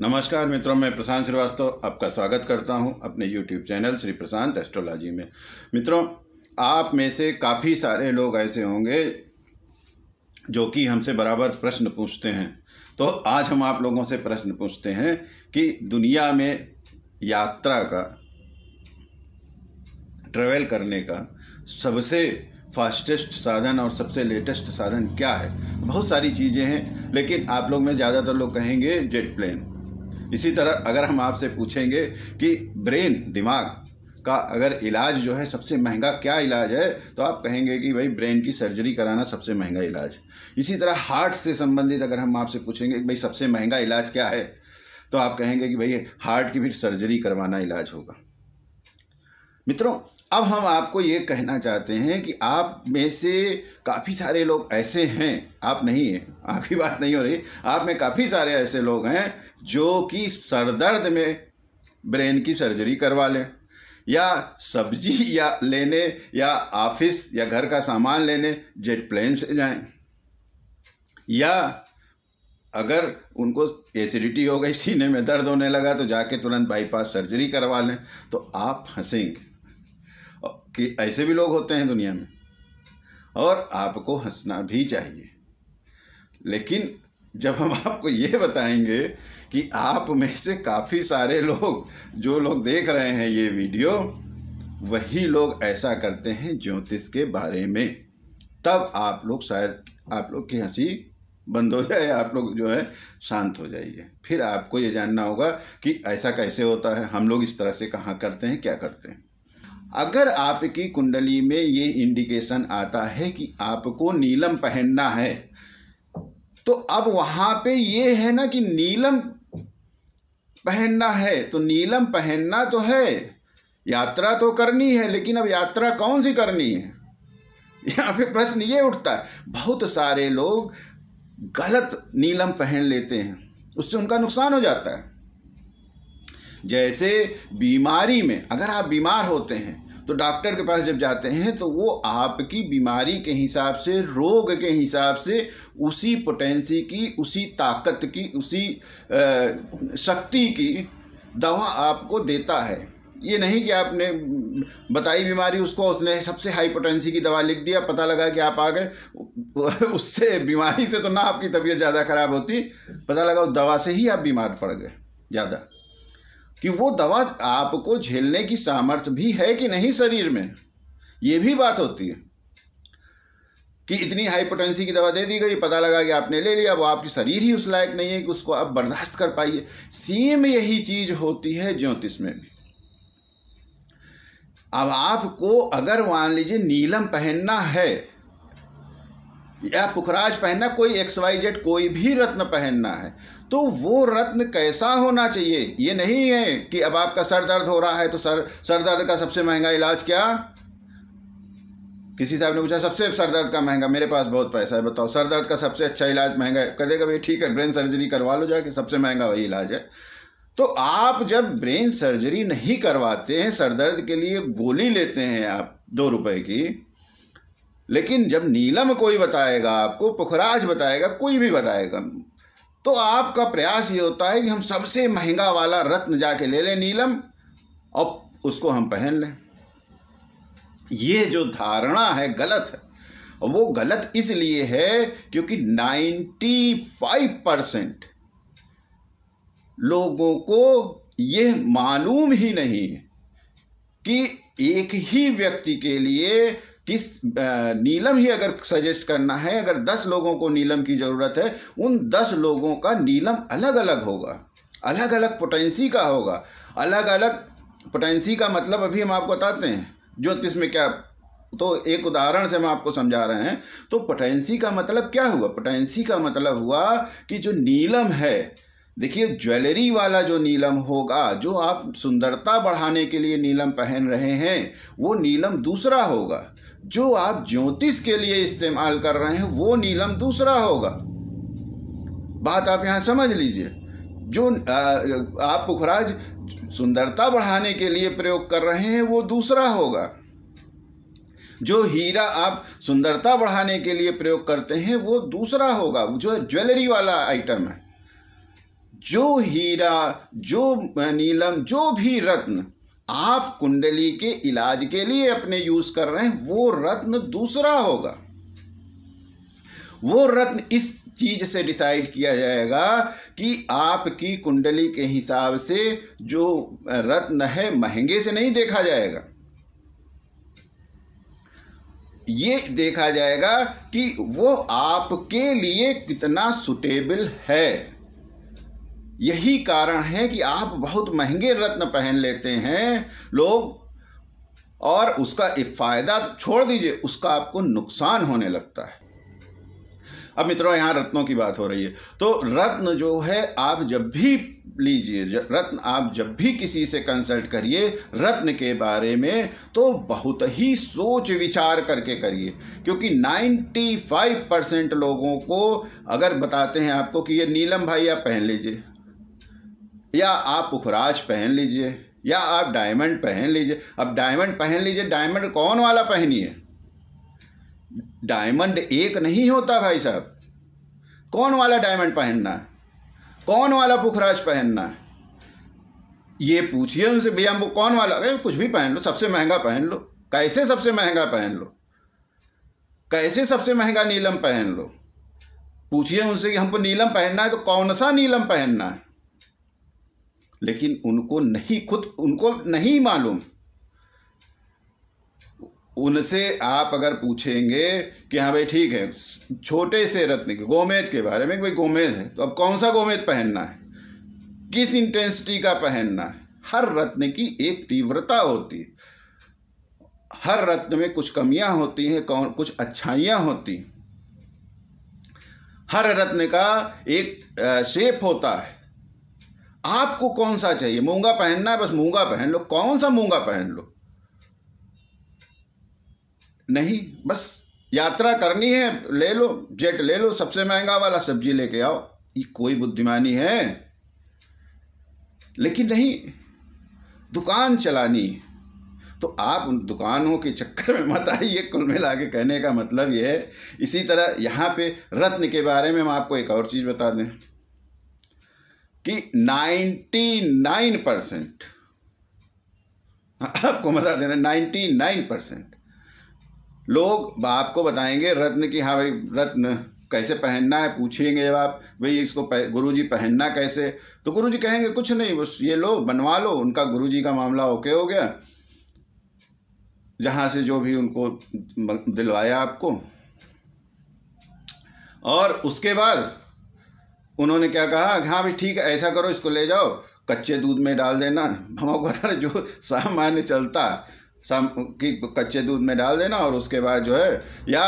नमस्कार मित्रों मैं प्रशांत श्रीवास्तव आपका स्वागत करता हूं अपने YouTube channel Shri Prashant astrology में मित्रों आप में से काफ़ी सारे लोग ऐसे होंगे जो कि हमसे बराबर प्रश्न पूछते हैं तो आज हम आप लोगों से प्रश्न पूछते हैं कि दुनिया में यात्रा का ट्रेवल करने का सबसे फास्टेस्ट साधन और सबसे लेटेस्ट साधन क्या है बहुत सारी चीज़ें हैं लेकिन आप लोग में ज़्यादातर लोग कहेंगे जेट प्लेन इसी तरह अगर हम आपसे पूछेंगे कि ब्रेन दिमाग का अगर इलाज जो है सबसे महंगा क्या इलाज है तो आप कहेंगे कि भाई ब्रेन की सर्जरी कराना सबसे महंगा इलाज इसी तरह हार्ट से संबंधित अगर हम आपसे पूछेंगे कि भाई सबसे महंगा इलाज क्या है तो आप कहेंगे कि भाई हार्ट की फिर सर्जरी करवाना इलाज होगा मित्रों अब हम आपको ये कहना चाहते हैं कि आप में से काफ़ी सारे लोग ऐसे हैं आप नहीं हैं आपकी बात नहीं हो रही आप में काफ़ी सारे ऐसे लोग हैं जो कि सरदर्द में ब्रेन की सर्जरी करवा लें या सब्जी या लेने या ऑफिस या घर का सामान लेने जेट प्लेन से जाएं या अगर उनको एसिडिटी हो गई सीने में दर्द होने लगा तो जाके तुरंत बाईपास सर्जरी करवा लें तो आप हंसेंगे कि ऐसे भी लोग होते हैं दुनिया में और आपको हंसना भी चाहिए लेकिन जब हम आपको ये बताएंगे कि आप में से काफ़ी सारे लोग जो लोग देख रहे हैं ये वीडियो वही लोग ऐसा करते हैं ज्योतिष के बारे में तब आप लोग शायद आप लोग की हंसी बंद हो जाए आप लोग जो है शांत हो जाइए फिर आपको ये जानना होगा कि ऐसा कैसे होता है हम लोग इस तरह से कहाँ करते हैं क्या करते हैं अगर आपकी कुंडली में ये इंडिकेशन आता है कि आपको नीलम पहनना है तो अब वहाँ पे ये है ना कि नीलम पहनना है तो नीलम पहनना तो है यात्रा तो करनी है लेकिन अब यात्रा कौन सी करनी है यहाँ पे प्रश्न ये उठता है बहुत सारे लोग गलत नीलम पहन लेते हैं उससे उनका नुकसान हो जाता है जैसे बीमारी में अगर आप बीमार होते हैं तो डॉक्टर के पास जब जाते हैं तो वो आपकी बीमारी के हिसाब से रोग के हिसाब से उसी पोटेंसी की उसी ताकत की उसी शक्ति की दवा आपको देता है ये नहीं कि आपने बताई बीमारी उसको उसने सबसे हाई पोटेंसी की दवा लिख दिया पता लगा कि आप आ गए उससे बीमारी से तो ना आपकी तबीयत ज़्यादा ख़राब होती पता लगा उस दवा से ही आप बीमार पड़ गए ज़्यादा कि वो दवा आपको झेलने की सामर्थ्य भी है कि नहीं शरीर में ये भी बात होती है कि इतनी हाई की दवा दे दी गई पता लगा कि आपने ले लिया वो आपकी शरीर ही उस लायक नहीं है कि उसको आप बर्दाश्त कर पाइए सेम यही चीज होती है ज्योतिष में भी अब आपको अगर मान लीजिए नीलम पहनना है या पुखराज पहनना कोई एक्स वाई जेड कोई भी रत्न पहनना है तो वो रत्न कैसा होना चाहिए ये नहीं है कि अब आपका सर दर्द हो रहा है तो सर सर दर्द का सबसे महंगा इलाज क्या किसी साहब ने पूछा सबसे सर दर्द का महंगा मेरे पास बहुत पैसा है बताओ सर दर्द का सबसे अच्छा इलाज महंगा है कहेगा भाई ठीक है ब्रेन सर्जरी करवा लो जाके सबसे महंगा वही इलाज है तो आप जब ब्रेन सर्जरी नहीं करवाते हैं सर दर्द के लिए गोली लेते हैं आप दो रुपए की लेकिन जब नीलम कोई बताएगा आपको पुखराज बताएगा कोई भी बताएगा तो आपका प्रयास ये होता है कि हम सबसे महंगा वाला रत्न जाके ले लें नीलम और उसको हम पहन लें ये जो धारणा है गलत है वो गलत इसलिए है क्योंकि 95 परसेंट लोगों को ये मालूम ही नहीं कि एक ही व्यक्ति के लिए किस नीलम ही अगर सजेस्ट करना है अगर दस लोगों को नीलम की ज़रूरत है उन दस लोगों का नीलम अलग अलग होगा अलग अलग पोटेंसी का होगा अलग अलग पोटेंसी का मतलब अभी हम आपको बताते हैं ज्योतिष में क्या तो एक उदाहरण से हम आपको समझा रहे हैं तो पोटेंसी का मतलब क्या हुआ पोटेंसी का मतलब हुआ कि जो नीलम है देखिए ज्वेलरी वाला जो नीलम होगा जो आप सुंदरता बढ़ाने के लिए नीलम पहन रहे हैं वो नीलम दूसरा होगा जो आप ज्योतिष के लिए इस्तेमाल कर रहे हैं वो नीलम दूसरा होगा बात आप यहाँ समझ लीजिए जो आप पुखराज सुंदरता बढ़ाने के लिए प्रयोग कर रहे हैं वो दूसरा होगा जो हीरा आप सुंदरता बढ़ाने के लिए प्रयोग करते हैं वो दूसरा होगा जो ज्वेलरी वाला आइटम है जो हीरा जो नीलम जो भी रत्न आप कुंडली के इलाज के लिए अपने यूज कर रहे हैं वो रत्न दूसरा होगा वो रत्न इस चीज से डिसाइड किया जाएगा कि आपकी कुंडली के हिसाब से जो रत्न है महंगे से नहीं देखा जाएगा ये देखा जाएगा कि वो आपके लिए कितना सुटेबल है यही कारण है कि आप बहुत महंगे रत्न पहन लेते हैं लोग और उसका फ़ायदा छोड़ दीजिए उसका आपको नुकसान होने लगता है अब मित्रों यहां रत्नों की बात हो रही है तो रत्न जो है आप जब भी लीजिए रत्न आप जब भी किसी से कंसल्ट करिए रत्न के बारे में तो बहुत ही सोच विचार करके करिए क्योंकि 95 परसेंट लोगों को अगर बताते हैं आपको कि ये नीलम भाई आप पहन लीजिए या आप पुखराज पहन लीजिए या आप डायमंड पहन लीजिए अब डायमंड पहन लीजिए डायमंड कौन वाला पहनिए डायमंड एक नहीं होता भाई साहब कौन वाला डायमंड पहनना है कौन वाला पुखराज पहनना है ये पूछिए उनसे भैया हमको कौन वाला अरे कुछ भी पहन लो सबसे महंगा पहन लो कैसे सबसे महंगा पहन लो कैसे सबसे महंगा नीलम पहन लो पूछिए उनसे कि हमको नीलम पहनना है तो कौन सा नीलम पहनना है लेकिन उनको नहीं खुद उनको नहीं मालूम उनसे आप अगर पूछेंगे कि हाँ भाई ठीक है छोटे से रत्न के गोमेद के बारे में भाई गोमेद है तो अब कौन सा गोमेद पहनना है किस इंटेंसिटी का पहनना है हर रत्न की एक तीव्रता होती है हर रत्न में कुछ कमियां होती हैं कौन कुछ अच्छाइयां होती हैं हर रत्न का एक शेप होता है आपको कौन सा चाहिए मूंगा पहनना है बस मूंगा पहन लो कौन सा मूंगा पहन लो नहीं बस यात्रा करनी है ले लो जेट ले लो सबसे महंगा वाला सब्जी लेके आओ ये कोई बुद्धिमानी है लेकिन नहीं दुकान चलानी तो आप उन दुकानों के चक्कर में मत आइए कुल मिला के कहने का मतलब ये है इसी तरह यहाँ पे रत्न के बारे में हम आपको एक और चीज़ बता दें कि 99 परसेंट आपको बता देना 99 परसेंट लोग आपको बताएंगे रत्न की हाँ भाई रत्न कैसे पहनना है पूछेंगे जब आप भाई इसको गुरु जी पहनना कैसे तो गुरु जी कहेंगे कुछ नहीं बस ये लो बनवा लो उनका गुरु जी का मामला ओके हो गया जहाँ से जो भी उनको दिलवाया आपको और उसके बाद उन्होंने क्या कहा हाँ भाई ठीक है ऐसा करो इसको ले जाओ कच्चे दूध में डाल देना हमको बता जो सामान्य चलता साम कि कच्चे दूध में डाल देना और उसके बाद जो है या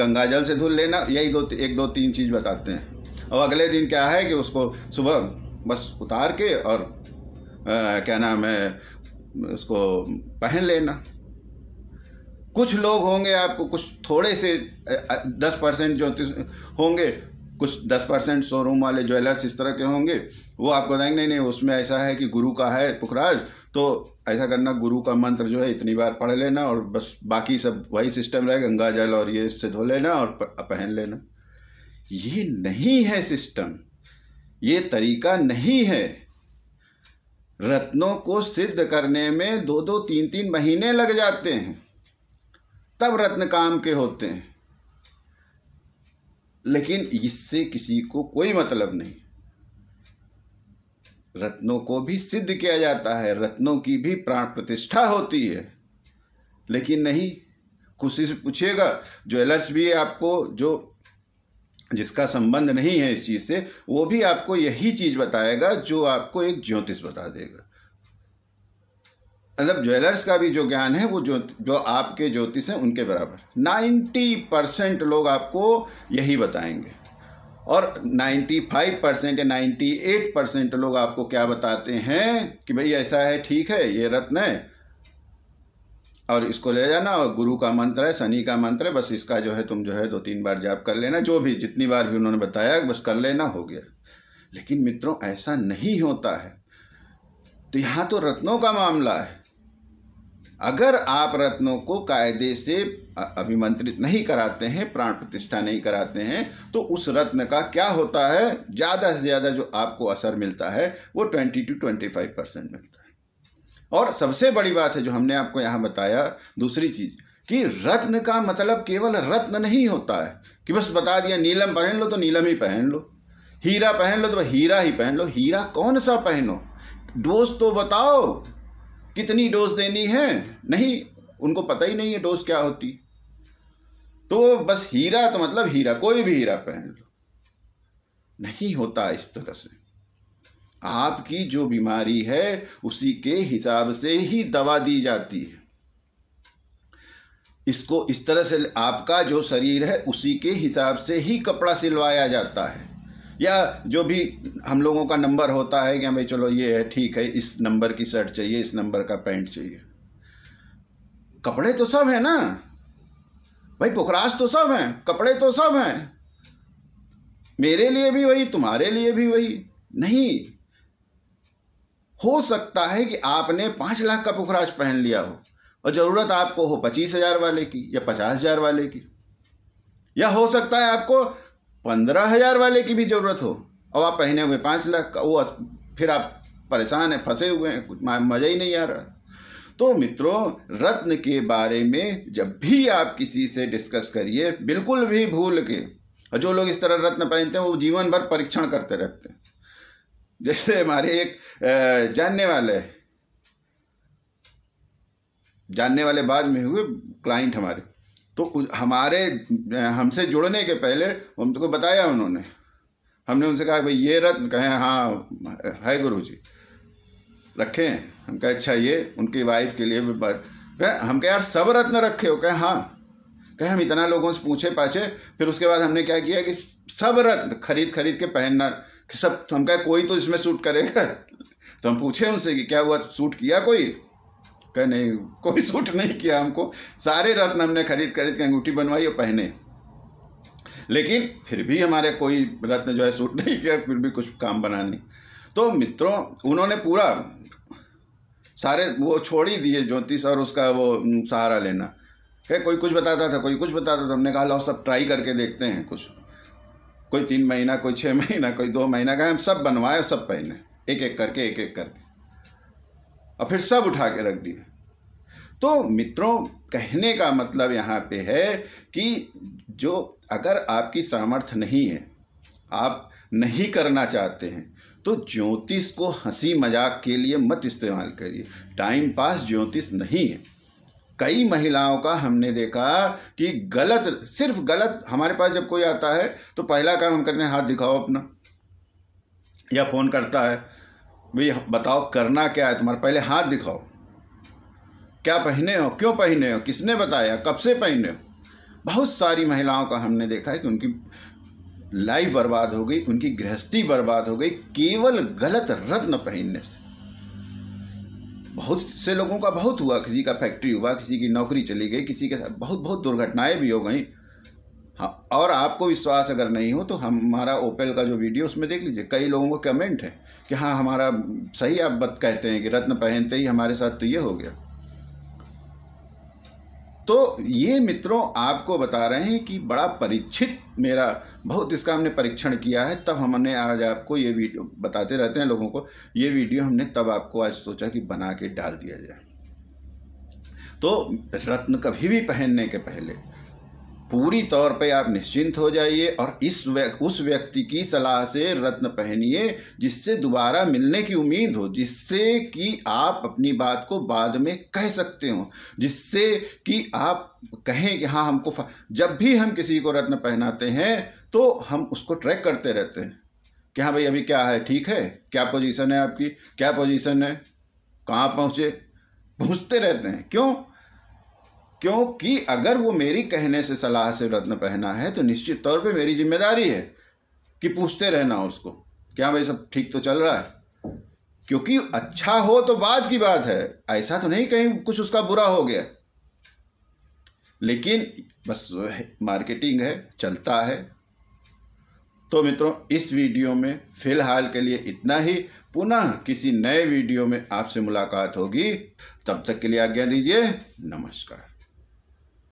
गंगा जल से धुल लेना यही दो एक दो तीन चीज़ बताते हैं और अगले दिन क्या है कि उसको सुबह बस उतार के और आ, क्या नाम है उसको पहन लेना कुछ लोग होंगे आपको कुछ थोड़े से दस परसेंट जो होंगे कुछ दस परसेंट शोरूम वाले ज्वेलर्स इस तरह के होंगे वो आपको बताएंगे नहीं नहीं उसमें ऐसा है कि गुरु का है पुखराज तो ऐसा करना गुरु का मंत्र जो है इतनी बार पढ़ लेना और बस बाकी सब वही सिस्टम रहे गंगा जल और ये इससे धो लेना और पहन लेना ये नहीं है सिस्टम ये तरीका नहीं है रत्नों को सिद्ध करने में दो दो तीन तीन महीने लग जाते हैं तब रत्न काम के होते हैं लेकिन इससे किसी को कोई मतलब नहीं रत्नों को भी सिद्ध किया जाता है रत्नों की भी प्राण प्रतिष्ठा होती है लेकिन नहीं खुशी से पूछिएगा जो ज्वेलर्स भी आपको जो जिसका संबंध नहीं है इस चीज़ से वो भी आपको यही चीज़ बताएगा जो आपको एक ज्योतिष बता देगा मतलब ज्वेलर्स का भी जो ज्ञान है वो जो जो आपके ज्योतिष हैं उनके बराबर नाइन्टी परसेंट लोग आपको यही बताएंगे और 95 परसेंट या 98 परसेंट लोग आपको क्या बताते हैं कि भाई ऐसा है ठीक है ये रत्न है और इसको ले जाना और गुरु का मंत्र है शनि का मंत्र है बस इसका जो है तुम जो है दो तीन बार जाप कर लेना जो भी जितनी बार भी उन्होंने बताया बस कर लेना हो गया लेकिन मित्रों ऐसा नहीं होता है तो यहाँ तो रत्नों का मामला है अगर आप रत्नों को कायदे से अभिमंत्रित नहीं कराते हैं प्राण प्रतिष्ठा नहीं कराते हैं तो उस रत्न का क्या होता है ज़्यादा से ज़्यादा जो आपको असर मिलता है वो twenty to twenty five percent मिलता है और सबसे बड़ी बात है जो हमने आपको यहाँ बताया दूसरी चीज़ कि रत्न का मतलब केवल रत्न नहीं होता है कि बस बता दिया नीलम पहन लो तो नीलम ही पहन लो हीरा पहन लो तो हीरा ही पहन लो हीरा कौन सा पहनो दोस्त तो बताओ कितनी डोज देनी है नहीं उनको पता ही नहीं है डोज क्या होती तो बस हीरा तो मतलब हीरा कोई भी हीरा पहन लो नहीं होता इस तरह से आपकी जो बीमारी है उसी के हिसाब से ही दवा दी जाती है इसको इस तरह से आपका जो शरीर है उसी के हिसाब से ही कपड़ा सिलवाया जाता है या जो भी हम लोगों का नंबर होता है कि भाई चलो ये है ठीक है इस नंबर की शर्ट चाहिए इस नंबर का पैंट चाहिए कपड़े तो सब है ना भाई पुखराज तो सब हैं कपड़े तो सब हैं मेरे लिए भी वही तुम्हारे लिए भी वही नहीं हो सकता है कि आपने पाँच लाख का पुखराज पहन लिया हो और ज़रूरत आपको हो पच्चीस हज़ार वाले की या पचास हज़ार वाले की या हो सकता है आपको पंद्रह हजार वाले की भी ज़रूरत हो और आप पहने हुए पाँच लाख का वो फिर आप परेशान हैं फंसे हुए हैं कुछ मज़ा ही नहीं आ रहा तो मित्रों रत्न के बारे में जब भी आप किसी से डिस्कस करिए बिल्कुल भी भूल के और जो लोग इस तरह रत्न पहनते हैं वो जीवन भर परीक्षण करते रहते हैं जैसे हमारे एक जानने वाले जानने वाले बाद में हुए क्लाइंट हमारे तो हमारे हमसे जुड़ने के पहले हमको बताया उन्होंने हमने उनसे कहा भाई ये रत्न कहें हाँ है गुरु जी रखें हम कहे अच्छा ये उनकी वाइफ के लिए भी बात कहें हम कहे यार सब रत्न रखे हो कहें हाँ कहें हम इतना लोगों से पूछे पाछे फिर उसके बाद हमने क्या किया कि सब रत्न खरीद खरीद के पहनना कि सब तो हम कहे कोई तो इसमें सूट करेगा तो हम पूछे उनसे कि क्या हुआ सूट किया कोई कह नहीं कोई सूट नहीं किया हमको सारे रत्न हमने खरीद खरीद के अंगूठी बनवाई और पहने लेकिन फिर भी हमारे कोई रत्न जो है सूट नहीं किया फिर भी कुछ काम बनाने तो मित्रों उन्होंने पूरा सारे वो छोड़ ही दिए ज्योतिष और उसका वो सहारा लेना कह कोई कुछ बताता था कोई कुछ बताता था हमने कहा लो सब ट्राई करके देखते हैं कुछ कोई तीन महीना कोई छः महीना कोई दो महीना का हम सब बनवाए सब पहने एक एक करके एक एक करके और फिर सब उठा के रख दिया तो मित्रों कहने का मतलब यहाँ पे है कि जो अगर आपकी सामर्थ्य नहीं है आप नहीं करना चाहते हैं तो ज्योतिष को हंसी मजाक के लिए मत इस्तेमाल करिए टाइम पास ज्योतिष नहीं है कई महिलाओं का हमने देखा कि गलत सिर्फ गलत हमारे पास जब कोई आता है तो पहला काम हम करते हैं हाथ दिखाओ अपना या फ़ोन करता है भी बताओ करना क्या है तुम्हारा पहले हाथ दिखाओ क्या पहने हो क्यों पहने हो किसने बताया कब से पहने हो बहुत सारी महिलाओं का हमने देखा है कि उनकी लाइफ बर्बाद हो गई उनकी गृहस्थी बर्बाद हो गई केवल गलत रत्न पहनने से बहुत से लोगों का बहुत हुआ किसी का फैक्ट्री हुआ किसी की नौकरी चली गई किसी के साथ बहुत बहुत दुर्घटनाएं भी हो गई हाँ और आपको विश्वास अगर नहीं हो तो हमारा ओपेल का जो वीडियो उसमें देख लीजिए कई लोगों को कमेंट है कि हाँ हमारा सही आप बत कहते हैं कि रत्न पहनते ही हमारे साथ तो ये हो गया तो ये मित्रों आपको बता रहे हैं कि बड़ा परीक्षित मेरा बहुत इसका हमने परीक्षण किया है तब हमने आज आपको ये वीडियो बताते रहते हैं लोगों को ये वीडियो हमने तब आपको आज सोचा कि बना के डाल दिया जाए तो रत्न कभी भी पहनने के पहले पूरी तौर पे आप निश्चिंत हो जाइए और इस व्यक, उस व्यक्ति की सलाह से रत्न पहनिए जिससे दोबारा मिलने की उम्मीद हो जिससे कि आप अपनी बात को बाद में कह सकते हो जिससे कि आप कहें कि हाँ हमको जब भी हम किसी को रत्न पहनाते हैं तो हम उसको ट्रैक करते रहते हैं कि हाँ भाई अभी क्या है ठीक है क्या पोजीशन है आपकी क्या पोजीशन है कहाँ पहुँचे पहुँचते रहते हैं क्यों क्योंकि अगर वो मेरी कहने से सलाह से रत्न पहना है तो निश्चित तौर पे मेरी जिम्मेदारी है कि पूछते रहना उसको क्या भाई सब ठीक तो चल रहा है क्योंकि अच्छा हो तो बाद की बात है ऐसा तो नहीं कहीं कुछ उसका बुरा हो गया लेकिन बस मार्केटिंग है चलता है तो मित्रों इस वीडियो में फ़िलहाल के लिए इतना ही पुनः किसी नए वीडियो में आपसे मुलाकात होगी तब तक के लिए आज्ञा दीजिए नमस्कार